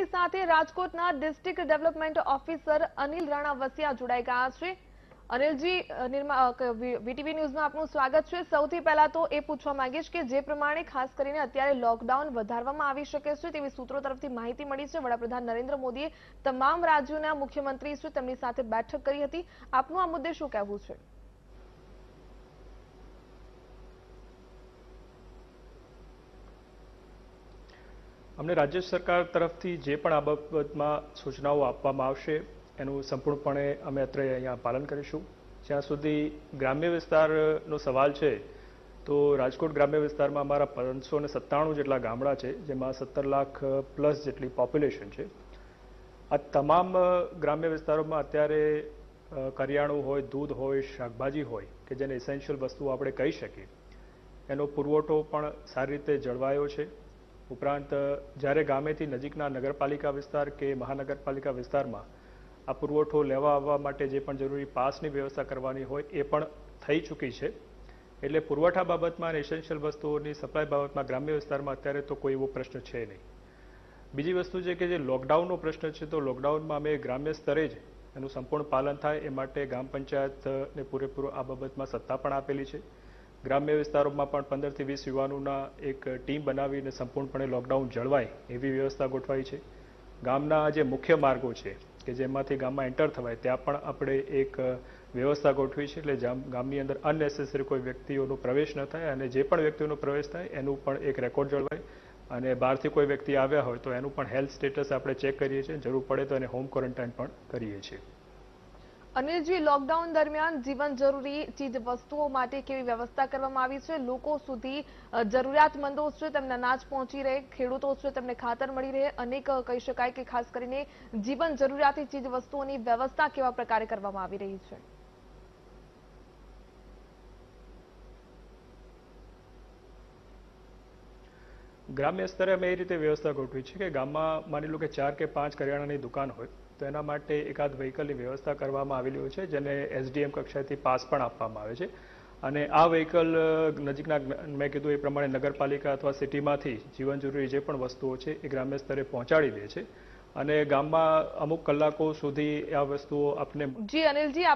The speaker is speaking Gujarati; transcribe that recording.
આપની સાથે રાજકોટના district development officer Anil Rana Vasiya જોડાઈ ગયા છે અનિલજી વીટીવી ન્યૂઝમાં આપનું સ્વાગત છે સૌથી પહેલા તો એ પૂછવા માંગીશ કે જે પ્રમાણે ખાસ કરીને અત્યારે લોકડાઉન વધારવામાં આવી શકે છે તેવી સૂત્રો તરફથી માહિતી મળી છે વડાપ્રધાન નરેન્દ્ર મોદીએ તમામ રાજ્યોના મુખ્યમંત્રી છે તેમની સાથે બેઠક કરી હતી આપનું આ મુદ્દે શું કહેવું છે અમને રાજ્ય સરકાર તરફથી જે પણ આ બાબતમાં સૂચનાઓ આપવામાં આવશે એનું સંપૂર્ણપણે અમે અત્રે અહીંયા પાલન કરીશું જ્યાં સુધી ગ્રામ્ય વિસ્તારનો સવાલ છે તો રાજકોટ ગ્રામ્ય વિસ્તારમાં અમારા પાંચસો ને સત્તાણું જેટલા ગામડા છે જેમાં સત્તર લાખ પ્લસ જેટલી પોપ્યુલેશન છે આ તમામ ગ્રામ્ય વિસ્તારોમાં અત્યારે કરિયાણું હોય દૂધ હોય શાકભાજી હોય કે જેને એસેન્શિયલ વસ્તુઓ આપણે કહી શકીએ એનો પુરવઠો પણ સારી રીતે જળવાયો છે ઉપરાંત જ્યારે ગામેથી નજીકના નગરપાલિકા વિસ્તાર કે મહાનગરપાલિકા વિસ્તારમાં આ પુરવઠો લેવા આવવા માટે જે પણ જરૂરી પાસની વ્યવસ્થા કરવાની હોય એ પણ થઈ ચૂકી છે એટલે પુરવઠા બાબતમાં અને એસેન્શિયલ વસ્તુઓની સપ્લાય બાબતમાં ગ્રામ્ય વિસ્તારમાં અત્યારે તો કોઈ એવો પ્રશ્ન છે નહીં બીજી વસ્તુ છે કે જે લોકડાઉનનો પ્રશ્ન છે તો લોકડાઉનમાં અમે ગ્રામ્ય સ્તરે જ એનું સંપૂર્ણ પાલન થાય એ માટે ગ્રામ પંચાયતને પૂરેપૂરો આ બાબતમાં સત્તા પણ આપેલી છે ગ્રામ્ય વિસ્તારોમાં પણ પંદરથી વીસ યુવાનોના એક ટીમ બનાવીને સંપૂર્ણપણે લોકડાઉન જળવાય એવી વ્યવસ્થા ગોઠવાઈ છે ગામના જે મુખ્ય માર્ગો છે કે જેમાંથી ગામમાં એન્ટર થવાય ત્યાં પણ આપણે એક વ્યવસ્થા ગોઠવી છે એટલે ગામની અંદર અનનેસેસરી કોઈ વ્યક્તિઓનો પ્રવેશ ન થાય અને જે પણ વ્યક્તિઓનો પ્રવેશ થાય એનું પણ એક રેકોર્ડ જળવાય અને બહારથી કોઈ વ્યક્તિ આવ્યા હોય તો એનું પણ હેલ્થ સ્ટેટસ આપણે ચેક કરીએ છીએ જરૂર પડે તો એને હોમ ક્વોરન્ટાઇન પણ કરીએ છીએ અનિલજી લોકડાઉન દરમિયાન જીવન જરૂરી ચીજ વસ્તુઓ માટે કેવી વ્યવસ્થા કરવામાં આવી છે લોકો સુધી જરૂરિયાતમંદો છે તેમને અનાજ પહોંચી રહે ખેડૂતો છે તેમને ખાતર મળી રહે અનેક કહી શકાય કે ખાસ કરીને જીવન જરૂરિયાતી ચીજ વસ્તુઓની વ્યવસ્થા કેવા પ્રકારે કરવામાં આવી રહી છે ગ્રામ્ય સ્તરે અમે એ રીતે વ્યવસ્થા ગોઠવી છે કે ગામમાં માની લો કે ચાર કે પાંચ કરિયાણાની દુકાન હોય તો એના માટે એકાદ વ્હીકલની વ્યવસ્થા કરવામાં આવેલી હોય છે જેને એસડીએમ કક્ષાએથી પાસ પણ આપવામાં આવે છે અને આ વ્હીકલ નજીકના મેં કીધું એ પ્રમાણે નગરપાલિકા અથવા સિટીમાંથી જીવન જરૂરી જે પણ વસ્તુઓ છે એ ગ્રામ્ય સ્તરે પહોંચાડી દે છે અને ગામમાં અમુક કલાકો સુધી આ વસ્તુઓ આપને જી અનિલજી